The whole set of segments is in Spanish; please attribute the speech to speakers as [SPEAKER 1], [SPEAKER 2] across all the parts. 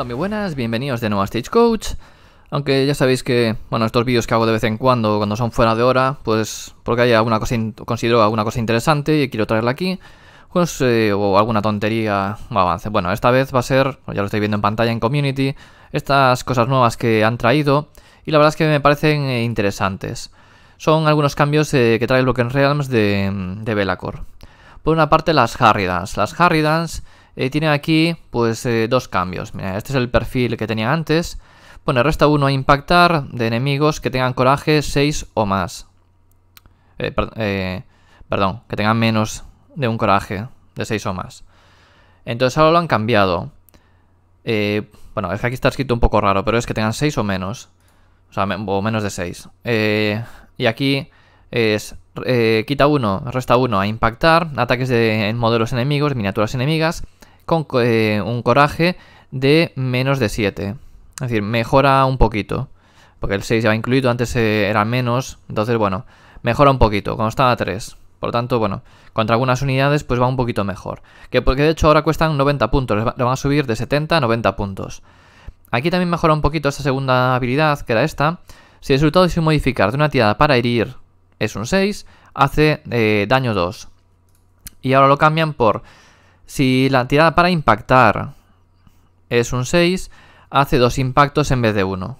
[SPEAKER 1] Hola, muy buenas, bienvenidos de nuevo a Stagecoach. Aunque ya sabéis que, bueno, estos vídeos que hago de vez en cuando, cuando son fuera de hora, pues porque hay alguna cosa, considero alguna cosa interesante y quiero traerla aquí, pues, eh, o alguna tontería o avance. Bueno, esta vez va a ser, ya lo estoy viendo en pantalla en Community, estas cosas nuevas que han traído y la verdad es que me parecen eh, interesantes. Son algunos cambios eh, que trae el Broken Realms de, de Por una parte, las Harridans. Las Harridans eh, tiene aquí pues eh, dos cambios. este es el perfil que tenía antes. Bueno, resta uno a impactar de enemigos que tengan coraje 6 o más. Eh, perdón, que tengan menos de un coraje de 6 o más. Entonces ahora lo han cambiado. bueno, es que aquí está escrito un poco raro, pero es que tengan 6 o menos. O sea, o menos de 6. y aquí es quita 1, resta 1 a impactar, ataques de modelos enemigos, miniaturas enemigas, con eh, un coraje de menos de 7. Es decir, mejora un poquito. Porque el 6 ya va incluido, antes eh, era menos. Entonces, bueno, mejora un poquito, cuando estaba a 3. Por lo tanto, bueno, contra algunas unidades pues va un poquito mejor. Que porque de hecho ahora cuestan 90 puntos, le van a subir de 70 a 90 puntos. Aquí también mejora un poquito esta segunda habilidad, que era esta. Si el resultado su modificar de una tirada para herir es un 6, hace eh, daño 2. Y ahora lo cambian por si la tirada para impactar es un 6, hace dos impactos en vez de uno.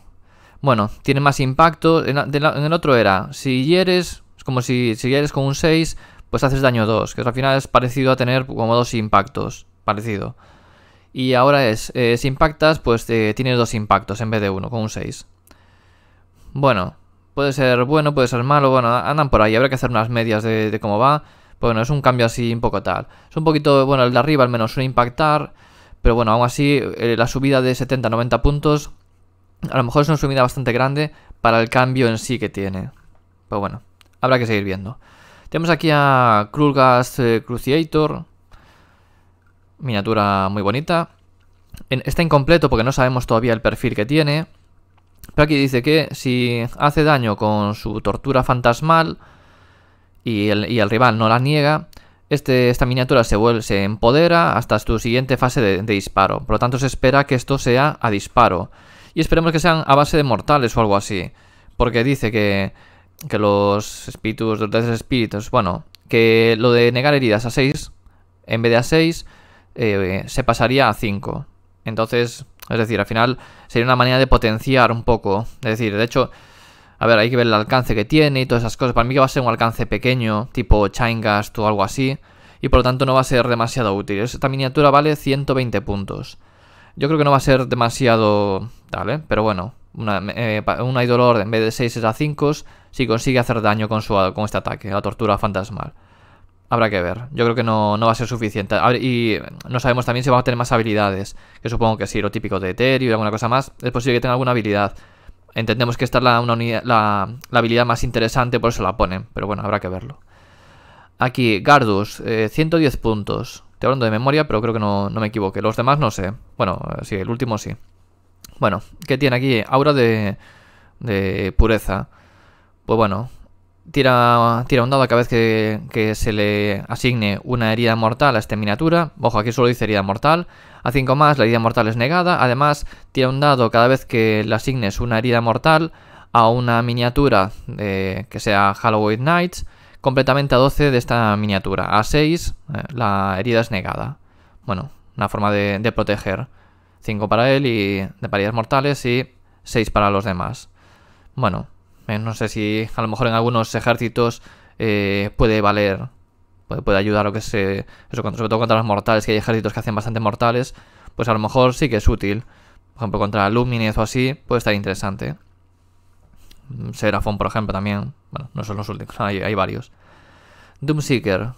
[SPEAKER 1] Bueno, tiene más impacto. En, el otro era, si hieres, es como si, si hieres con un 6, pues haces daño 2, que al final es parecido a tener como dos impactos, parecido. Y ahora es, eh, si impactas, pues eh, tienes dos impactos en vez de uno, con un 6. Bueno, puede ser bueno, puede ser malo, bueno, andan por ahí, habrá que hacer unas medias de cómo va bueno, es un cambio así un poco tal. Es un poquito, bueno, el de arriba al menos suele impactar, pero bueno, aún así eh, la subida de 70-90 puntos a lo mejor es una subida bastante grande para el cambio en sí que tiene. Pero bueno, habrá que seguir viendo. Tenemos aquí a Krulgas eh, Cruciator. Miniatura muy bonita. está incompleto porque no sabemos todavía el perfil que tiene. Pero aquí dice que si hace daño con su tortura fantasmal, y el, rival no la niega, este, esta miniatura se, vuelve, empodera hasta su siguiente fase de, disparo. Por lo tanto se espera que esto sea a disparo. Y esperemos que sean a base de mortales o algo así. Porque dice que, los espíritus, los espíritus, bueno, que lo de negar heridas a 6, en vez de a 6, eh, se pasaría a 5. Entonces, es decir, al final sería una manera de potenciar un poco. Es decir, de hecho, a ver, hay que ver el alcance que tiene y todas esas cosas. Para mí que va a ser un alcance pequeño, tipo Chaingast o algo así. Y por lo tanto no va a ser demasiado útil. Esta miniatura vale 120 puntos. Yo creo que no va a ser demasiado... Vale, ¿eh? pero bueno. un eh, una en vez de 6 es a 5 si consigue hacer daño con, su, con este ataque, la tortura fantasmal. Habrá que ver. Yo creo que no, va a ser suficiente. y no sabemos también si va a tener más habilidades. Que supongo que sí, lo típico de Ethereum y alguna cosa más. Es posible que tenga alguna habilidad entendemos que esta es la, la, habilidad más interesante, por eso la ponen, pero bueno, habrá que verlo. Aquí, Gardus, 110 eh, puntos. te hablando de memoria, pero creo que no, no, me equivoque. Los demás no sé. Bueno, sí, el último sí. Bueno, ¿qué tiene aquí? Aura de, de pureza. Pues bueno, Tira, un dado cada vez que, se le asigne una herida mortal a esta miniatura. Ojo, aquí solo dice herida mortal. A 5 más la herida mortal es negada. Además, tira un dado cada vez que le asignes una herida mortal a una miniatura que sea Halloween Knights. Completamente a 12 de esta miniatura. A 6 eh, la herida es negada. Bueno, una forma de, proteger. 5 para él y de paridas mortales y 6 para los demás. Bueno, eh, no sé si a lo mejor en algunos ejércitos eh, puede valer, puede, ayudar lo que se. sobre todo contra los mortales, que hay ejércitos que hacen bastante mortales, pues a lo mejor sí que es útil. Por ejemplo, contra Lumines o así, puede estar interesante. Mm, Seraphon, por ejemplo, también. Bueno, no son los últimos, hay, varios. Doomseeker.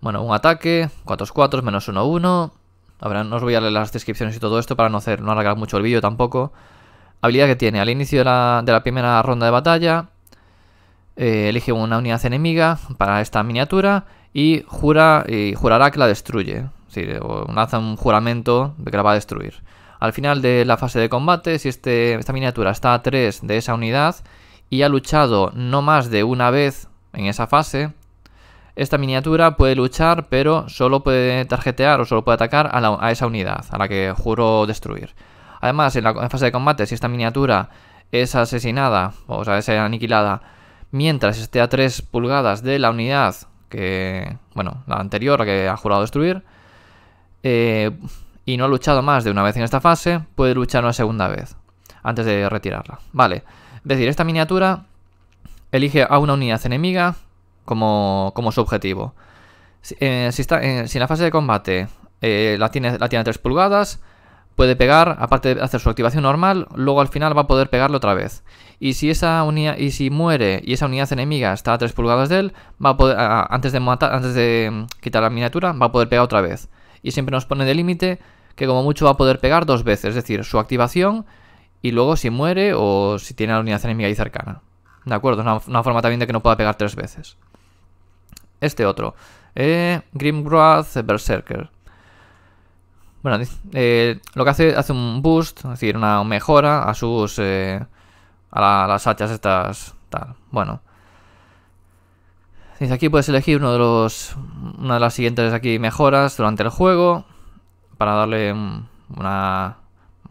[SPEAKER 1] Bueno, un ataque, 4-4, menos 1-1. A no os voy a leer las descripciones y todo esto para no hacer, no alargar mucho el vídeo tampoco. Habilidad que tiene. Al inicio de la, primera ronda de batalla, eh, elige una unidad enemiga para esta miniatura y jura y jurará que la destruye. o lanza un juramento de que la va a destruir. Al final de la fase de combate, si este, esta miniatura está a 3 de esa unidad y ha luchado no más de una vez en esa fase, esta miniatura puede luchar, pero solo puede tarjetear o solo puede atacar a, esa unidad a la que juró destruir. Además, en la fase de combate, si esta miniatura es asesinada, o sea, es aniquilada, mientras esté a 3 pulgadas de la unidad que, bueno, la anterior que ha jurado destruir, eh, y no ha luchado más de una vez en esta fase, puede luchar una segunda vez antes de retirarla. Vale, es decir, esta miniatura elige a una unidad enemiga como, su objetivo. Si, eh, está, eh, en la fase de combate la, tiene, la tiene a 3 pulgadas, puede pegar, aparte de hacer su activación normal, luego al final va a poder pegarlo otra vez. Y si esa unidad, y si muere y esa unidad enemiga está a 3 pulgadas de él, va a poder, antes de matar, antes de mm, quitar la miniatura, va a poder pegar otra vez. Y siempre nos pone de límite que como mucho va a poder pegar dos veces, es decir, su activación y luego si muere o si tiene la unidad enemiga ahí cercana. De acuerdo, es una, forma también de que no pueda pegar tres veces. Este otro. Eh, Grimwrath Berserker. Bueno, eh, lo que hace, hace un boost, es decir, una mejora a sus... Eh, a, las hachas estas... bueno. Dice aquí puedes elegir uno de los... una de las siguientes aquí mejoras durante el juego. Para darle una...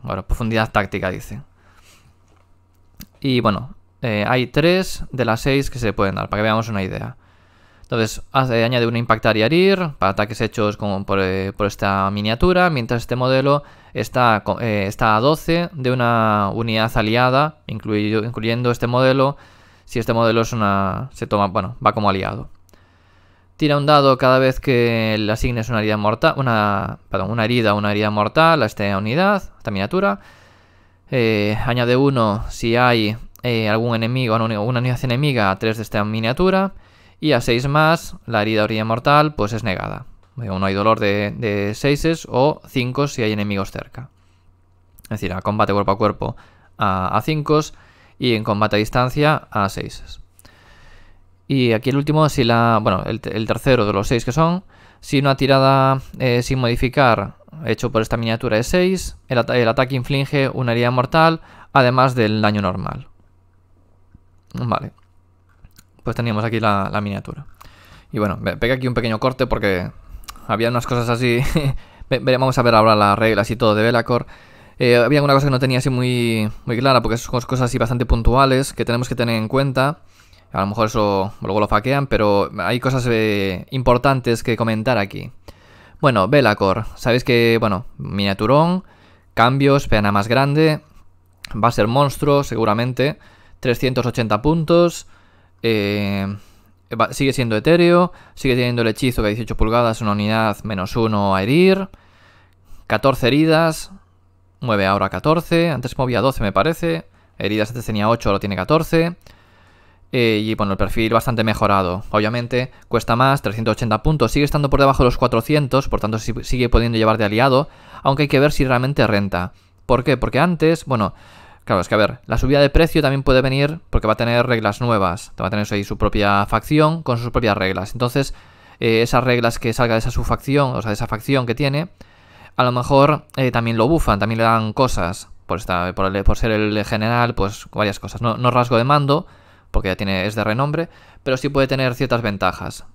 [SPEAKER 1] Bueno, profundidad táctica, dice. Y bueno, eh, hay tres de las seis que se pueden dar, para que veamos una idea. Entonces eh, añade un impactar y herir para ataques hechos eh, por, esta miniatura, mientras este modelo está, eh, está a 12 de una unidad aliada, incluyendo este modelo, si este modelo es una, se toma, bueno, va como aliado. Tira un dado cada vez que le asignes una herida mortal, una, perdón, una herida, una herida mortal a esta unidad, esta miniatura. añade uno si hay algún enemigo, una unidad enemiga a 3 de esta miniatura. Y a 6 más, la herida orilla mortal pues es negada. Eh, no hay dolor de 6 o 5 si hay enemigos cerca. Es decir, a combate cuerpo a cuerpo a 5 y en combate a distancia a 6. Y aquí el último, si la, bueno, el, tercero de los 6 que son, si una tirada eh, sin modificar hecho por esta miniatura es 6, el, el ataque inflige una herida mortal además del daño normal. Vale pues teníamos aquí la, miniatura. Y bueno, pegué aquí un pequeño corte porque había unas cosas así. Vamos a ver ahora las reglas y todo de Belacor. Eh, había una cosa que no tenía así muy, muy clara, porque son cosas así bastante puntuales que tenemos que tener en cuenta. A lo mejor eso luego lo faquean, pero hay cosas eh, importantes que comentar aquí. Bueno, Belacor, sabéis que, bueno, miniaturón, cambios, peana más grande, va a ser monstruo seguramente, 380 puntos, eh, sigue siendo etéreo, sigue teniendo el hechizo de 18 pulgadas, una unidad menos 1 a herir, 14 heridas, mueve ahora 14, antes movía 12 me parece, heridas antes tenía 8, ahora tiene 14, eh, y bueno, el perfil bastante mejorado. Obviamente cuesta más, 380 puntos, sigue estando por debajo de los 400, por tanto sigue pudiendo llevar de aliado, aunque hay que ver si realmente renta. ¿Por qué? Porque antes, bueno, Claro, es que a ver, la subida de precio también puede venir porque va a tener reglas nuevas. Va a tener su propia facción con sus propias reglas. Entonces, eh, esas reglas que salga de esa facción, o sea, de esa facción que tiene, a lo mejor eh, también lo bufan, también le dan cosas. Por, por, ser el general, pues varias cosas. No, rasgo de mando, porque ya tiene, es de renombre, pero sí puede tener ciertas ventajas.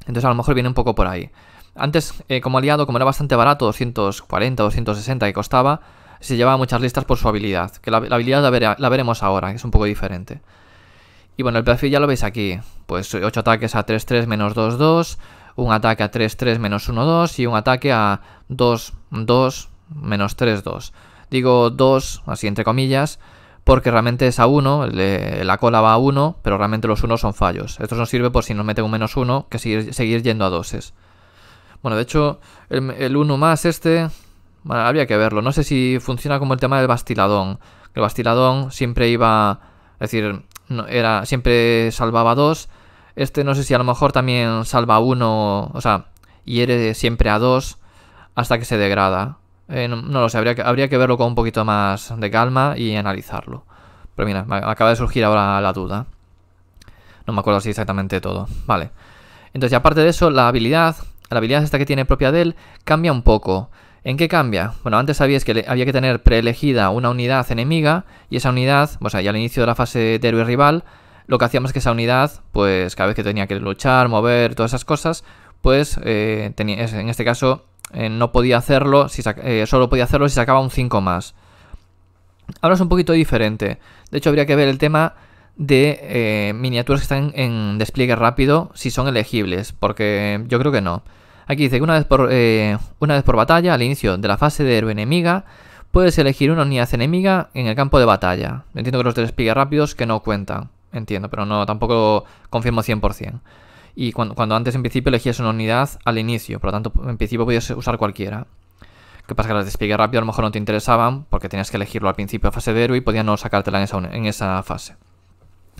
[SPEAKER 1] Entonces a lo mejor viene un poco por ahí. Antes, eh, como aliado, como era bastante barato, 240, 260 que costaba, se lleva muchas listas por su habilidad, que la, habilidad la, veremos ahora, que es un poco diferente. Y bueno, el perfil ya lo veis aquí, pues 8 ataques a 3-3 menos 2-2, un ataque a 3-3 menos 1-2 y un ataque a 2-2 menos 3-2. Digo 2, así entre comillas, porque realmente es a 1, la cola va a 1, pero realmente los 1 son fallos. Esto nos sirve por si nos meten un menos 1, que seguir, seguir yendo a doses. Bueno, de hecho, el 1 más este habría que verlo. No sé si funciona como el tema del bastiladón. El bastiladón siempre iba... Es decir, era, siempre salvaba dos. Este no sé si a lo mejor también salva uno. O sea, hiere siempre a dos hasta que se degrada. Eh, no, lo sé, habría que, habría que verlo con un poquito más de calma y analizarlo. Pero mira, acaba de surgir ahora la duda. No me acuerdo así exactamente todo. Vale. Entonces, aparte de eso, la habilidad, la habilidad esta que tiene propia de él, cambia un poco. ¿En qué cambia? Bueno, antes sabías que había que tener preelegida una unidad enemiga y esa unidad, o sea, ya al inicio de la fase de héroe rival, lo que hacíamos es que esa unidad, pues cada vez que tenía que luchar, mover, todas esas cosas, pues eh, en este caso eh, no podía hacerlo, si eh, solo podía hacerlo si sacaba un 5 más. Ahora es un poquito diferente. De hecho, habría que ver el tema de miniaturas que están en despliegue rápido, si son elegibles, porque yo creo que no. Aquí dice que una vez por, eh, una vez por batalla, al inicio de la fase de héroe enemiga, puedes elegir una unidad enemiga en el campo de batalla. Entiendo que los tres rápidos que no cuentan. Entiendo, pero no tampoco confirmo 100%. Y cuando, antes en principio elegías una unidad al inicio, por lo tanto en principio podías usar cualquiera. Que pasa que las despliegue rápido a lo mejor no te interesaban porque tenías que elegirlo al principio de fase de héroe y podías no sacártela en esa, en esa fase.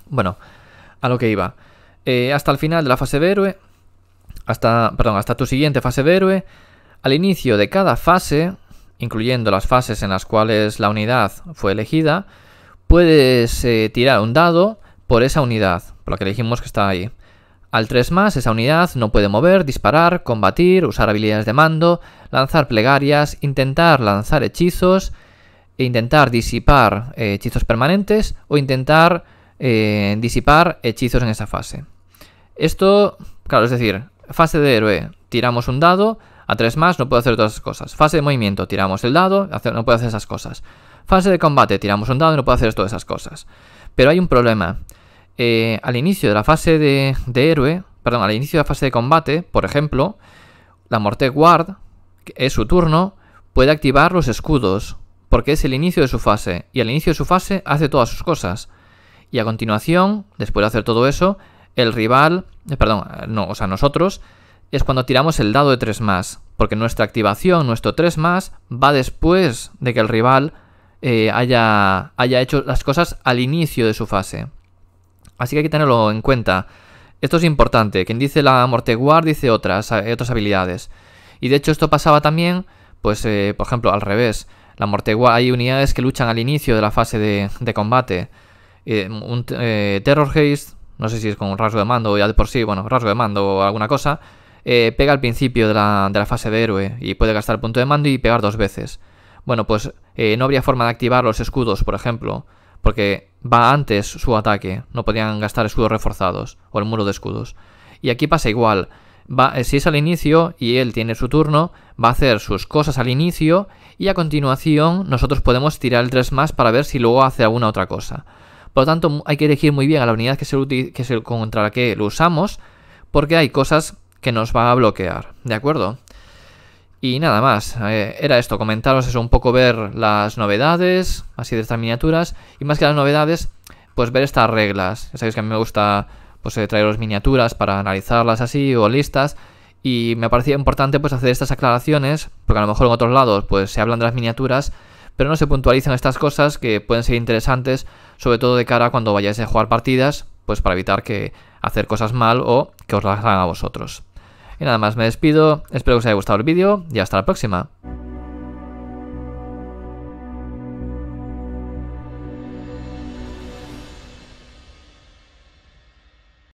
[SPEAKER 1] Bueno, a lo que iba. Eh, hasta el final de la fase de héroe hasta, perdón, hasta tu siguiente fase de héroe, al inicio de cada fase, incluyendo las fases en las cuales la unidad fue elegida, puedes eh, tirar un dado por esa unidad, por la que elegimos que está ahí. Al 3 más, esa unidad no puede mover, disparar, combatir, usar habilidades de mando, lanzar plegarias, intentar lanzar hechizos, e intentar disipar eh, hechizos permanentes o intentar eh, disipar hechizos en esa fase. Esto, claro, es decir, Fase de héroe, tiramos un dado, a tres más no puedo hacer todas esas cosas. Fase de movimiento, tiramos el dado, no puedo hacer esas cosas. Fase de combate, tiramos un dado, no puedo hacer todas esas cosas. Pero hay un problema. Eh, al inicio de la fase de, héroe, perdón, al inicio de la fase de combate, por ejemplo, la Mortec Guard, que es su turno, puede activar los escudos, porque es el inicio de su fase, y al inicio de su fase hace todas sus cosas. Y a continuación, después de hacer todo eso, el rival, eh, perdón, eh, no, o sea, nosotros, es cuando tiramos el dado de 3 más, porque nuestra activación, nuestro 3 más, va después de que el rival eh, haya, haya hecho las cosas al inicio de su fase. Así que hay que tenerlo en cuenta. Esto es importante. Quien dice la Morteguard dice otras, otras habilidades. Y de hecho esto pasaba también, pues por ejemplo, al revés. La Morteguard hay unidades que luchan al inicio de la fase de, combate. un Terror Haste, no sé si es con un rasgo de mando o ya de por sí, bueno, rasgo de mando o alguna cosa, eh, pega al principio de la, fase de héroe y puede gastar el punto de mando y pegar dos veces. Bueno, pues eh, no habría forma de activar los escudos, por ejemplo, porque va antes su ataque, no podían gastar escudos reforzados o el muro de escudos. Y aquí pasa igual. Va, eh, si es al inicio y él tiene su turno, va a hacer sus cosas al inicio y a continuación nosotros podemos tirar el 3 más para ver si luego hace alguna otra cosa. Por lo tanto, hay que elegir muy bien a la unidad que se, contra la que lo usamos, porque hay cosas que nos va a bloquear, ¿de acuerdo? Y nada más, eh, era esto, comentaros eso, un poco ver las novedades, así de estas miniaturas, y más que las novedades, pues ver estas reglas. Ya sabéis que a mí me gusta pues traer eh, traeros miniaturas para analizarlas así, o listas, y me parecía importante pues hacer estas aclaraciones, porque a lo mejor en otros lados pues se hablan de las miniaturas, pero no se puntualizan estas cosas que pueden ser interesantes, sobre todo de cara cuando vayáis a jugar partidas, pues para evitar que hacer cosas mal o que os las hagan a vosotros. Y nada más me despido, espero que os haya gustado el vídeo y hasta la próxima.